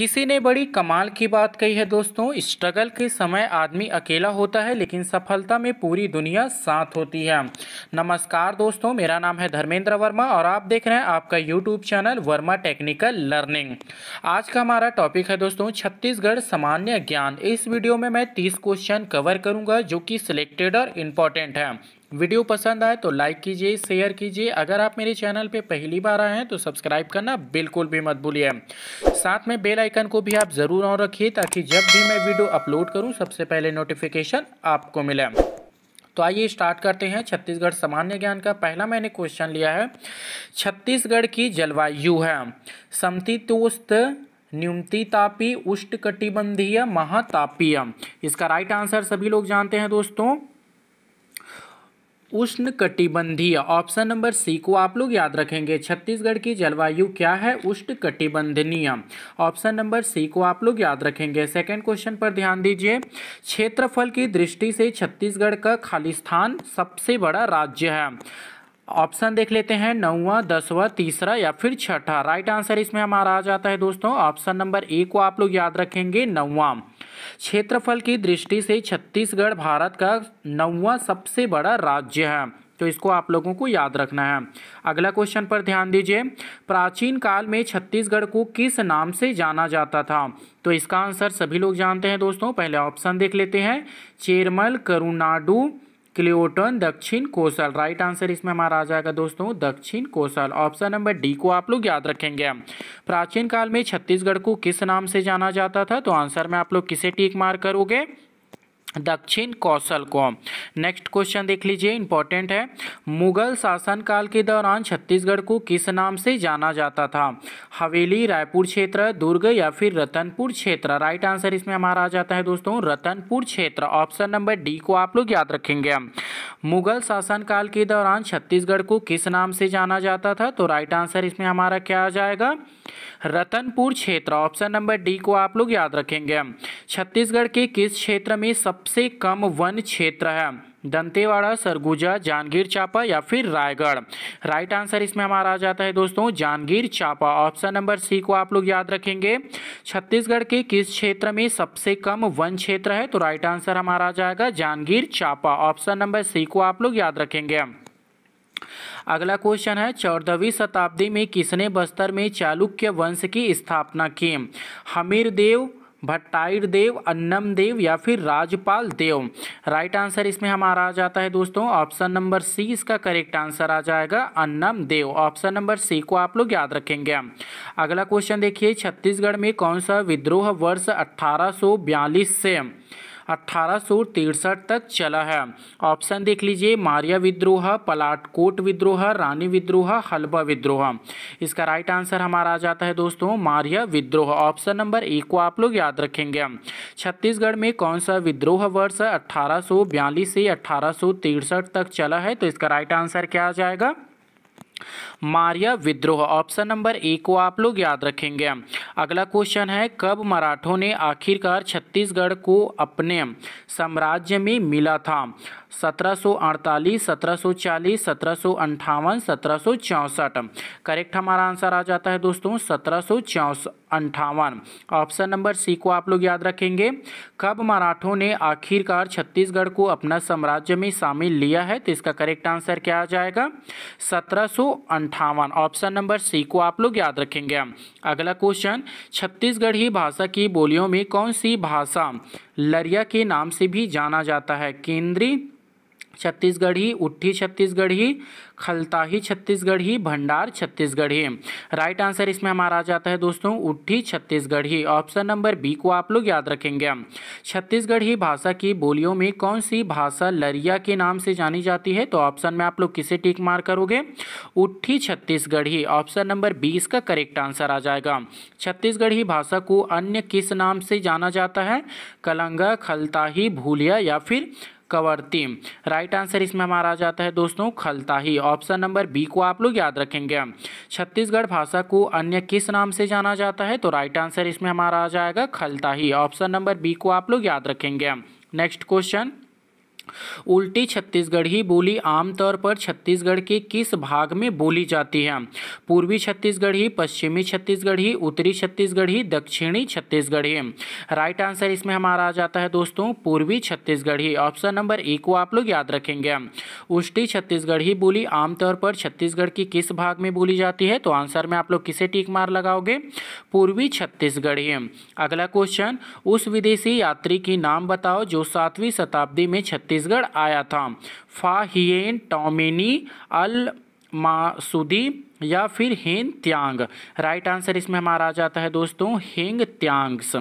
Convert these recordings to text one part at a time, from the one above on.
किसी ने बड़ी कमाल की बात कही है दोस्तों स्ट्रगल के समय आदमी अकेला होता है लेकिन सफलता में पूरी दुनिया साथ होती है नमस्कार दोस्तों मेरा नाम है धर्मेंद्र वर्मा और आप देख रहे हैं आपका YouTube channel Verma technical learning आज का हमारा टॉपिक है दोस्तों छत्तीसगढ़ सामान्य ज्ञान इस वीडियो में मैं तीस क्वेश्चन कवर करूँगा जो कि सिलेक्टेड और इम्पॉर्टेंट है वीडियो पसंद आए तो लाइक कीजिए शेयर कीजिए अगर आप मेरे चैनल पे पहली बार आए हैं तो सब्सक्राइब करना बिल्कुल भी मत भूलिए साथ में बेल आइकन को भी आप ज़रूर ऑन रखिए ताकि जब भी मैं वीडियो अपलोड करूँ सबसे पहले नोटिफिकेशन आपको मिले तो आइए स्टार्ट करते हैं छत्तीसगढ़ सामान्य ज्ञान का पहला मैंने क्वेश्चन लिया है छत्तीसगढ़ की जलवायु है समतीतोस्त न्यूनती तापी उष्ण कटिबंधीय महातापीय इसका राइट आंसर सभी लोग जानते हैं दोस्तों उष्ण कटिबंधीय ऑप्शन नंबर सी को आप लोग याद रखेंगे छत्तीसगढ़ की जलवायु क्या है उष्ण कटिबंधनीय ऑप्शन नंबर सी को आप लोग याद रखेंगे सेकंड क्वेश्चन पर ध्यान दीजिए क्षेत्रफल की दृष्टि से छत्तीसगढ़ का खालिस्तान सबसे बड़ा राज्य है ऑप्शन देख लेते हैं नौवा दसवा तीसरा या फिर छठा राइट आंसर इसमें हमारा आ जाता है दोस्तों ऑप्शन नंबर ए को आप लोग याद रखेंगे नौवा क्षेत्रफल की दृष्टि से छत्तीसगढ़ भारत का नौवा सबसे बड़ा राज्य है तो इसको आप लोगों को याद रखना है अगला क्वेश्चन पर ध्यान दीजिए प्राचीन काल में छत्तीसगढ़ को किस नाम से जाना जाता था तो इसका आंसर सभी लोग जानते हैं दोस्तों पहले ऑप्शन देख लेते हैं चेरमल करुनाडू क्लियोटन दक्षिण कोसल राइट आंसर इसमें हमारा आ जाएगा दोस्तों दक्षिण कोसल ऑप्शन नंबर डी को आप लोग याद रखेंगे प्राचीन काल में छत्तीसगढ़ को किस नाम से जाना जाता था तो आंसर में आप लोग किसे टीक मार करोगे दक्षिण कौशल को नेक्स्ट क्वेश्चन देख लीजिए इंपॉर्टेंट है मुगल शासनकाल के दौरान छत्तीसगढ़ को किस नाम से जाना जाता था हवेली रायपुर क्षेत्र दुर्ग या फिर रतनपुर क्षेत्र राइट आंसर इसमें हमारा आ जाता है दोस्तों रतनपुर क्षेत्र ऑप्शन नंबर डी को आप लोग याद रखेंगे मुगल शासनकाल के दौरान छत्तीसगढ़ को किस नाम से जाना जाता था तो राइट आंसर इसमें हमारा क्या आ जाएगा रतनपुर क्षेत्र ऑप्शन नंबर डी को आप लोग याद रखेंगे छत्तीसगढ़ के किस क्षेत्र में सब सबसे कम वन क्षेत्र है दंतेवाड़ा सरगुजा जांगीर चापा या फिर रायगढ़ राइट आंसर इसमें हमारा आ जाता है दोस्तों जांगीर चापा ऑप्शन नंबर सी को आप लोग याद रखेंगे छत्तीसगढ़ के किस क्षेत्र में सबसे कम वन क्षेत्र है तो राइट आंसर हमारा आ जाएगा जांगीर चापा ऑप्शन नंबर सी को आप लोग याद रखेंगे अगला क्वेश्चन है चौदहवीं शताब्दी में किसने बस्तर में चालुक्य वंश की स्थापना की हमीरदेव भट्टाइड देव अन्नम देव या फिर राजपाल देव राइट आंसर इसमें हमारा आ जाता है दोस्तों ऑप्शन नंबर सी इसका करेक्ट आंसर आ जाएगा अन्नम देव ऑप्शन नंबर सी को आप लोग याद रखेंगे अगला क्वेश्चन देखिए छत्तीसगढ़ में कौन सा विद्रोह वर्ष अट्ठारह से अट्ठारह तक चला है ऑप्शन देख लीजिए मारिया विद्रोह पलाटकोट विद्रोह रानी विद्रोह हलबा विद्रोह इसका राइट आंसर हमारा आ जाता है दोस्तों मारिया विद्रोह ऑप्शन नंबर ए को आप लोग याद रखेंगे छत्तीसगढ़ में कौन सा विद्रोह वर्ष 1842 से अठारह तक चला है तो इसका राइट आंसर क्या आ जाएगा मारिया विद्रोह ऑप्शन नंबर ए को आप लोग याद रखेंगे अगला क्वेश्चन है कब मराठों ने आखिरकार छत्तीसगढ़ को अपने साम्राज्य में मिला था सत्रह सौ अंठावन सत्रह सौ चौंसठ करेक्ट हमारा आंसर आ जाता है दोस्तों सत्रह सौ अंठावन ऑप्शन नंबर सी को आप लोग याद रखेंगे कब मराठों ने आखिरकार छत्तीसगढ़ को अपना साम्राज्य में शामिल लिया है तो इसका करेक्ट आंसर क्या आ जाएगा सत्रह ऑप्शन नंबर सी को आप लोग याद रखेंगे अगला क्वेश्चन छत्तीसगढ़ी भाषा की बोलियों में कौन सी भाषा लरिया के नाम से भी जाना जाता है केंद्रीय छत्तीसगढ़ी उठी छत्तीसगढ़ी खलताही छत्तीसगढ़ी भंडार छत्तीसगढ़ी राइट आंसर इसमें हमारा आ जाता है दोस्तों उठी छत्तीसगढ़ी ऑप्शन नंबर बी को आप लोग याद रखेंगे छत्तीसगढ़ी भाषा की बोलियों में कौन सी भाषा लरिया के नाम से जानी जाती है तो ऑप्शन में आप लोग किसे टिक मार करोगे उठी छत्तीसगढ़ी ऑप्शन नंबर बी इसका करेक्ट आंसर आ जाएगा छत्तीसगढ़ी भाषा को अन्य किस नाम से जाना जाता है कलंगा खलताही भूलिया या फिर कवरती राइट आंसर इसमें हमारा आ जाता है दोस्तों खलताही ऑप्शन नंबर बी को आप लोग याद रखेंगे छत्तीसगढ़ भाषा को अन्य किस नाम से जाना जाता है तो राइट आंसर इसमें हमारा आ जाएगा खलताही ऑप्शन नंबर बी को आप लोग याद रखेंगे नेक्स्ट क्वेश्चन उल्टी छत्तीसगढ़ी बोली आमतौर पर छत्तीसगढ़ के किस भाग में बोली जाती है पूर्वी छत्तीसगढ़ी पश्चिमी छत्तीसगढ़ी उत्तरी छत्तीसगढ़ी दक्षिणी छत्तीसगढ़ी राइट आंसर इसमें हमारा आ जाता है दोस्तों पूर्वी छत्तीसगढ़ी ऑप्शन नंबर ए को आप लोग याद रखेंगे उष्टी छत्तीसगढ़ी बोली आमतौर पर छत्तीसगढ़ की किस भाग में बोली जाती है तो आंसर में आप लोग किसे टीक मार लगाओगे पूर्वी छत्तीसगढ़ी अगला क्वेश्चन उस विदेशी यात्री की नाम बताओ जो सातवीं शताब्दी में छत्तीस छत्तीसगढ़ आया था फाहियन टॉमिनी अल मासुदी या फिर हेन त्यांग राइट आंसर इसमें हमारा आ जाता है दोस्तों हेंग त्यांग्स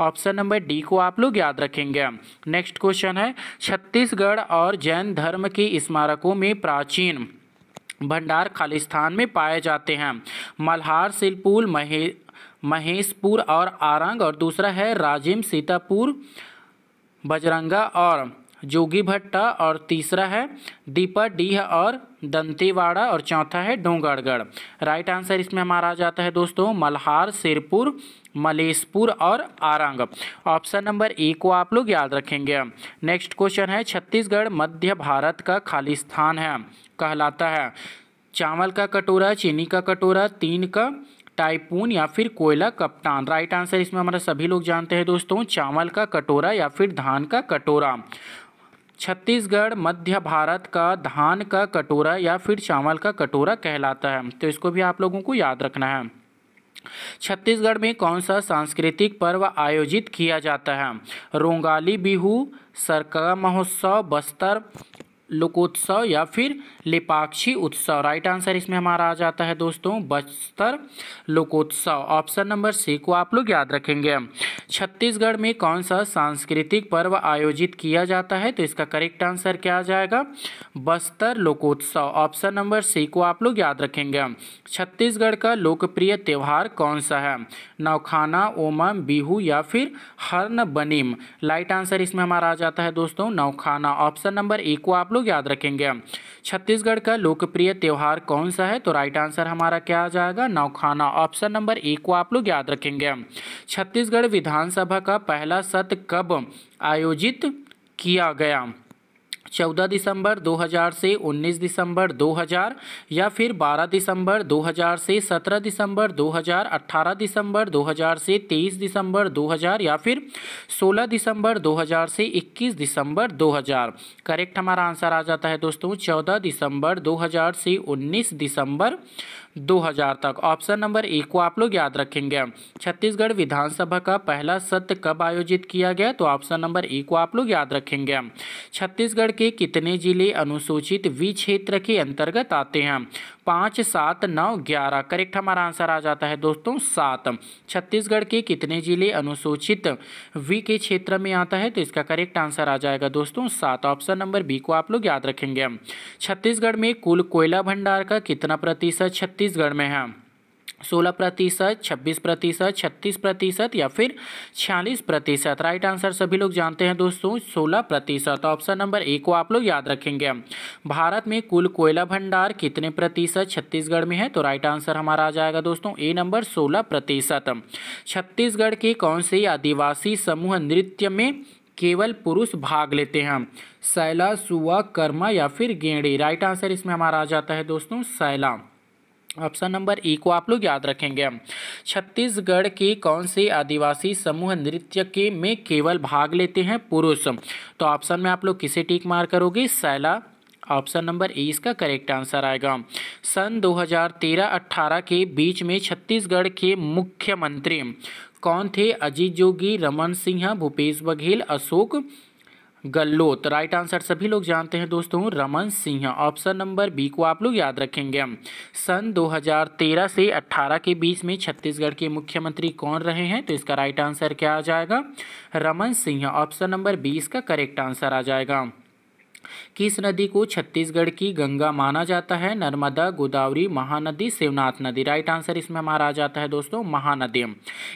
ऑप्शन नंबर डी को आप लोग याद रखेंगे नेक्स्ट क्वेश्चन है छत्तीसगढ़ और जैन धर्म के स्मारकों में प्राचीन भंडार खालिस्तान में पाए जाते हैं मल्हार सिलपुल महे महेशपुर और आरंग और दूसरा है राजिम सीतापुर बजरंगा और जोगी भट्टा और तीसरा है दीपा डीह और दंतेवाड़ा और चौथा है डोंगरगढ़ राइट आंसर इसमें हमारा आ जाता है दोस्तों मल्हार सिरपुर मलेशपुर और आरंग ऑप्शन नंबर ए को आप लोग याद रखेंगे नेक्स्ट क्वेश्चन है छत्तीसगढ़ मध्य भारत का खालिस्थान है कहलाता है चावल का कटोरा चीनी का कटोरा तीन का टाइपून या फिर कोयला कप्तान राइट आंसर इसमें हमारा सभी लोग जानते हैं दोस्तों चावल का कटोरा या फिर धान का कटोरा छत्तीसगढ़ मध्य भारत का धान का कटोरा या फिर चावल का कटोरा कहलाता है तो इसको भी आप लोगों को याद रखना है छत्तीसगढ़ में कौन सा सांस्कृतिक पर्व आयोजित किया जाता है रोंगाली बिहू सरका महोत्सव बस्तर लोकोत्सव या फिर लिपाक्षी उत्सव राइट आंसर इसमें हमारा आ जाता है दोस्तों बस्तर लोकोत्सव ऑप्शन नंबर सी को आप लोग याद रखेंगे छत्तीसगढ़ में कौन सा सांस्कृतिक पर्व आयोजित किया जाता है तो इसका करेक्ट आंसर क्या आ जाएगा बस्तर लोकोत्सव ऑप्शन नंबर सी को आप लोग याद रखेंगे छत्तीसगढ़ का लोकप्रिय त्यौहार कौन सा है नौखाना ओमम बिहू या फिर हर्न बनीम लाइट आंसर इसमें हमारा आ जाता है दोस्तों नौखाना ऑप्शन नंबर ए को आप लोग लोग याद रखेंगे छत्तीसगढ़ का लोकप्रिय त्यौहार कौन सा है तो राइट आंसर हमारा क्या आ जाएगा नौखाना ऑप्शन नंबर ए को आप लोग याद रखेंगे छत्तीसगढ़ विधानसभा का पहला सत्र कब आयोजित किया गया चौदह दिसंबर 2000 से 19 दिसंबर 2000 या फिर 12 दिसंबर 2000 से 17 दिसंबर 2000 18 दिसंबर 2000 से 23 दिसंबर 2000 या फिर 16 दिसंबर 2000 से 21 दिसंबर 2000 करेक्ट हमारा आंसर आ जाता है दोस्तों 14 दिसंबर 2000 से 19 दिसंबर 2000 तक ऑप्शन नंबर ए को आप लोग याद रखेंगे छत्तीसगढ़ विधानसभा का पहला सत्र कब आयोजित किया गया तो ऑप्शन नंबर ए को आप लोग याद रखेंगे छत्तीसगढ़ के कितने जिले अनुसूचित वी क्षेत्र के अंतर्गत आते हैं पाँच सात नौ ग्यारह करेक्ट हमारा आंसर आ जाता है दोस्तों सात छत्तीसगढ़ के कितने जिले अनुसूचित वी के क्षेत्र में आता है तो इसका करेक्ट आंसर आ जाएगा दोस्तों सात ऑप्शन नंबर बी को आप लोग याद रखेंगे छत्तीसगढ़ में कुल कोयला भंडार का कितना प्रतिशत छत्तीसगढ़ में है सोलह प्रतिशत छब्बीस प्रतिशत छत्तीस प्रतिशत या फिर छियालीस प्रतिशत राइट आंसर सभी लोग जानते हैं दोस्तों सोलह प्रतिशत ऑप्शन नंबर ए को आप लोग याद रखेंगे भारत में कुल कोयला भंडार कितने प्रतिशत छत्तीसगढ़ में है तो राइट आंसर हमारा आ जाएगा दोस्तों ए नंबर सोलह प्रतिशत छत्तीसगढ़ के कौन से आदिवासी समूह नृत्य में केवल पुरुष भाग लेते हैं सैला सुआ कर्मा या फिर गेंड़ी राइट आंसर इसमें हमारा आ जाता है दोस्तों सैला ऑप्शन नंबर ई को आप लोग याद रखेंगे छत्तीसगढ़ के कौन से आदिवासी समूह नृत्य के में केवल भाग लेते हैं पुरुष तो ऑप्शन में आप लोग किसे टीक मार करोगे सैला ऑप्शन नंबर ए इसका करेक्ट आंसर आएगा सन 2013-18 के बीच में छत्तीसगढ़ के मुख्यमंत्री कौन थे अजीत जोगी रमन सिंह भूपेश बघेल अशोक गल्लोत राइट आंसर सभी लोग जानते हैं दोस्तों Raman Singh option number B को आप लोग याद रखेंगे सन 2013 से 18 के बीच में छत्तीसगढ़ के मुख्यमंत्री कौन रहे हैं तो इसका राइट आंसर क्या आ जाएगा Raman Singh option number B इसका करेक्ट आंसर आ जाएगा किस नदी को छत्तीसगढ़ की गंगा माना जाता है नर्मदा गोदावरी महानदी शिवनाथ नदी राइट आंसर इसमें हमारा आ जाता है दोस्तों महानदी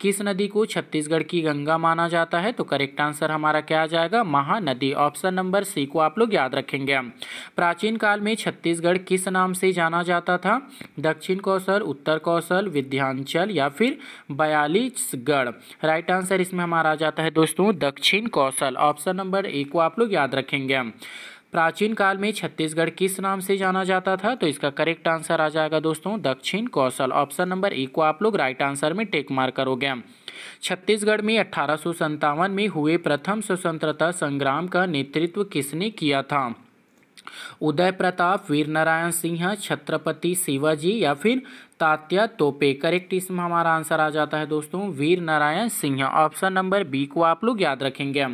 किस नदी को छत्तीसगढ़ की गंगा माना जाता है तो करेक्ट आंसर हमारा क्या आ जाएगा महानदी ऑप्शन नंबर सी को आप लोग याद रखेंगे प्राचीन काल में छत्तीसगढ़ किस नाम से जाना जाता था दक्षिण कौशल उत्तर कौशल विध्यांचल या फिर बयालीसगढ़ राइट आंसर इसमें हमारा आ जाता है दोस्तों दक्षिण कौशल ऑप्शन नंबर ए को आप लोग याद रखेंगे प्राचीन काल में छत्तीसगढ़ किस नाम से जाना जाता था तो इसका करेक्ट आंसर आ जाएगा दोस्तों दक्षिण कौशल ऑप्शन नंबर ए को आप लोग राइट आंसर में टेक मार करोगे छत्तीसगढ़ में अठारह में हुए प्रथम स्वतंत्रता संग्राम का नेतृत्व किसने किया था उदय प्रताप वीर नारायण सिंह छत्रपति शिवाजी या फिर तात्या तोपे करेक्ट इसमें हमारा आंसर आ जाता है दोस्तों Veer Narayan Singh option number B को आप लोग याद रखेंगे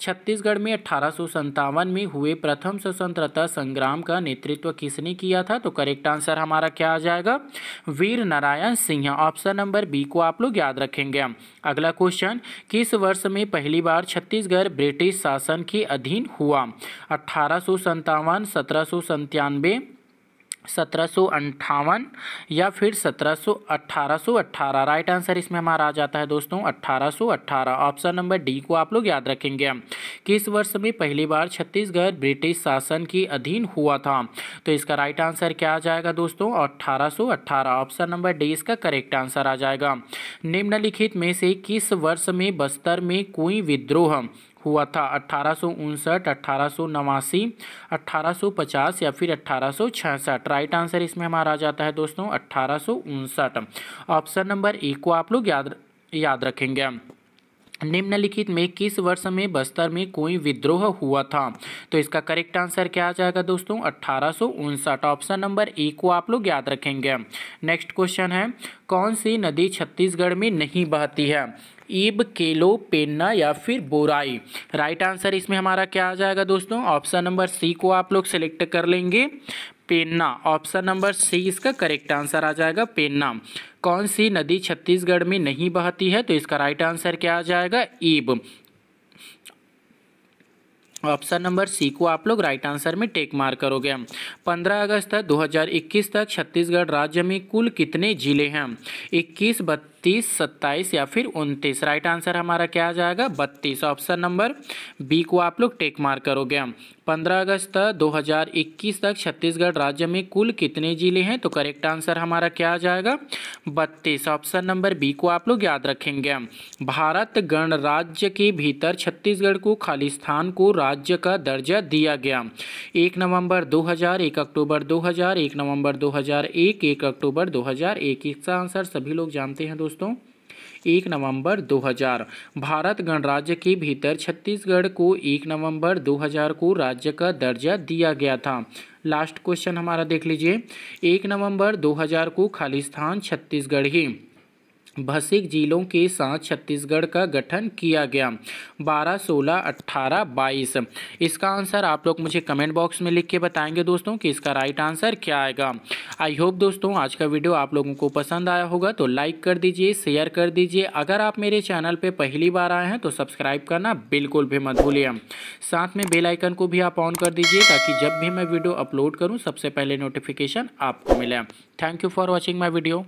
छत्तीसगढ़ में अठारह में हुए प्रथम स्वतंत्रता संग्राम का नेतृत्व किसने किया था तो करेक्ट आंसर हमारा क्या आ जाएगा Veer Narayan Singh option number B को आप लोग याद रखेंगे अगला क्वेश्चन किस वर्ष में पहली बार छत्तीसगढ़ ब्रिटिश शासन के अधीन हुआ अठारह सौ सत्रह सौ सत्रह या फिर सत्रह सौ अट्ठारह राइट आंसर इसमें हमारा आ जाता है दोस्तों 1818 ऑप्शन नंबर डी को आप लोग याद रखेंगे किस वर्ष में पहली बार छत्तीसगढ़ ब्रिटिश शासन की अधीन हुआ था तो इसका राइट आंसर क्या आ जाएगा दोस्तों 1818 ऑप्शन नंबर डी इसका करेक्ट आंसर आ जाएगा निम्नलिखित में से किस वर्ष में बस्तर में कोई विद्रोह हुआ था अट्ठारह सौ उनसठ अट्ठारह सौ नवासी अट्ठारह सौ पचास या फिर अट्ठारह सौ छियासठ राइट आंसर इसमें हमारा आ जाता है दोस्तों अट्ठारह सौ उनसठ ऑप्शन नंबर ए को आप लोग याद याद रखेंगे निम्नलिखित में किस वर्ष में बस्तर में कोई विद्रोह हुआ था तो इसका करेक्ट आंसर क्या आ जाएगा दोस्तों अट्ठारह ऑप्शन नंबर ए को आप लोग याद रखेंगे नेक्स्ट क्वेश्चन है कौन सी नदी छत्तीसगढ़ में नहीं बहती है ईब केलो पेन्ना या फिर बोराई राइट आंसर इसमें हमारा क्या आ जाएगा दोस्तों ऑप्शन नंबर सी को आप लोग सेलेक्ट कर लेंगे पेन्ना ऑप्शन नंबर सी इसका करेक्ट आंसर आ जाएगा पेन्ना कौन सी नदी छत्तीसगढ़ में नहीं बहती है तो इसका राइट आंसर क्या आ जाएगा ईब ऑप्शन नंबर सी को आप लोग राइट आंसर में टेक मार करोगे 15 अगस्त 2021 तक छत्तीसगढ़ राज्य में कुल कितने जिले हैं 21 बत तीस सत्ताईस या फिर उनतीस राइट आंसर हमारा क्या आ जाएगा बत्तीस ऑप्शन नंबर बी को आप लोग टेक मार करोगे पंद्रह अगस्त 2021 तक छत्तीसगढ़ राज्य में कुल कितने जिले हैं तो करेक्ट आंसर हमारा क्या आ जाएगा बत्तीस ऑप्शन नंबर बी को आप लोग याद रखेंगे भारत गणराज्य के भीतर छत्तीसगढ़ को खालिस्तान को राज्य का दर्जा दिया गया एक नवंबर 2000 एक अक्टूबर 2000 एक नवंबर 2001 एक अक्टूबर 2001 इसका आंसर सभी लोग जानते हैं दोस्तों दोस्तों एक नवंबर 2000 भारत गणराज्य के भीतर छत्तीसगढ़ को एक नवंबर 2000 को राज्य का दर्जा दिया गया था लास्ट क्वेश्चन हमारा देख लीजिए एक नवंबर 2000 को खालिस्तान छत्तीसगढ़ ही भसिक जिलों के साथ छत्तीसगढ़ का गठन किया गया 12, 16, 18, 22 इसका आंसर आप लोग मुझे कमेंट बॉक्स में लिख के बताएंगे दोस्तों कि इसका राइट आंसर क्या आएगा आई होप दोस्तों आज का वीडियो आप लोगों को पसंद आया होगा तो लाइक कर दीजिए शेयर कर दीजिए अगर आप मेरे चैनल पर पहली बार आए हैं तो सब्सक्राइब करना बिल्कुल भी मत भूलिए साथ में बेलाइकन को भी आप ऑन कर दीजिए ताकि जब भी मैं वीडियो अपलोड करूँ सबसे पहले नोटिफिकेशन आपको मिले thank you for watching my video